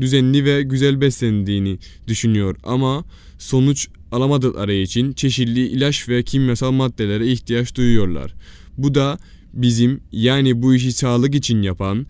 düzenli ve güzel beslendiğini düşünüyor ama sonuç alamadıkları için çeşitli ilaç ve kimyasal maddelere ihtiyaç duyuyorlar. Bu da bizim yani bu işi sağlık için yapan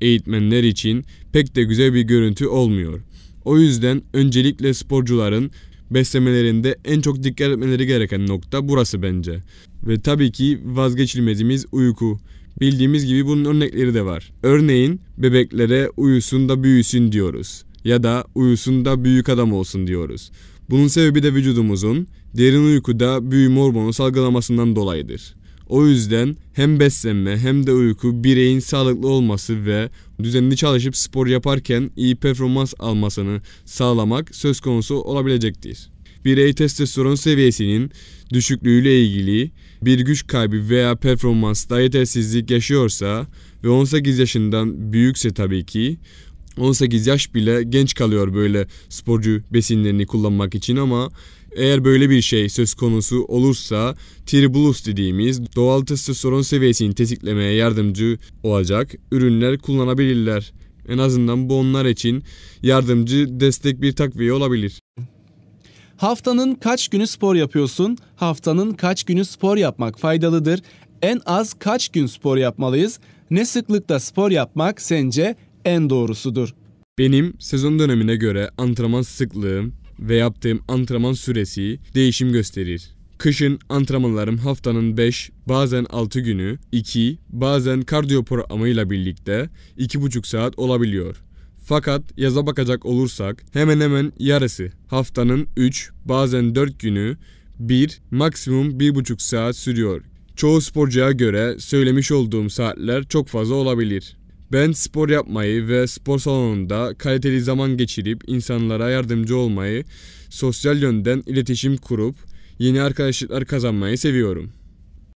eğitmenler için pek de güzel bir görüntü olmuyor. O yüzden öncelikle sporcuların beslemelerinde en çok dikkat etmeleri gereken nokta burası bence. Ve tabii ki vazgeçilmezimiz uyku. Bildiğimiz gibi bunun örnekleri de var. Örneğin bebeklere uyusun da büyüsün diyoruz ya da uyusun da büyük adam olsun diyoruz. Bunun sebebi de vücudumuzun derin uykuda büyüme hormonu salgılamasından dolayıdır. O yüzden hem beslenme hem de uyku bireyin sağlıklı olması ve düzenli çalışıp spor yaparken iyi performans almasını sağlamak söz konusu olabilecektir birey testosteron seviyesinin düşüklüğüyle ilgili bir güç kaybı veya performansta yetersizlik yaşıyorsa ve 18 yaşından büyükse tabii ki 18 yaş bile genç kalıyor böyle sporcu besinlerini kullanmak için ama eğer böyle bir şey söz konusu olursa tribulus dediğimiz doğal testosteron seviyesini tetiklemeye yardımcı olacak ürünler kullanabilirler. En azından bu onlar için yardımcı destek bir takviye olabilir. Haftanın kaç günü spor yapıyorsun? Haftanın kaç günü spor yapmak faydalıdır? En az kaç gün spor yapmalıyız? Ne sıklıkta spor yapmak sence en doğrusudur? Benim sezon dönemine göre antrenman sıklığım ve yaptığım antrenman süresi değişim gösterir. Kışın antrenmanlarım haftanın 5, bazen 6 günü, 2, bazen kardiyo programıyla birlikte 2,5 saat olabiliyor. Fakat yaza bakacak olursak hemen hemen yarısı haftanın 3 bazen 4 günü 1 maksimum 1,5 saat sürüyor. Çoğu sporcuya göre söylemiş olduğum saatler çok fazla olabilir. Ben spor yapmayı ve spor salonunda kaliteli zaman geçirip insanlara yardımcı olmayı, sosyal yönden iletişim kurup yeni arkadaşlıklar kazanmayı seviyorum.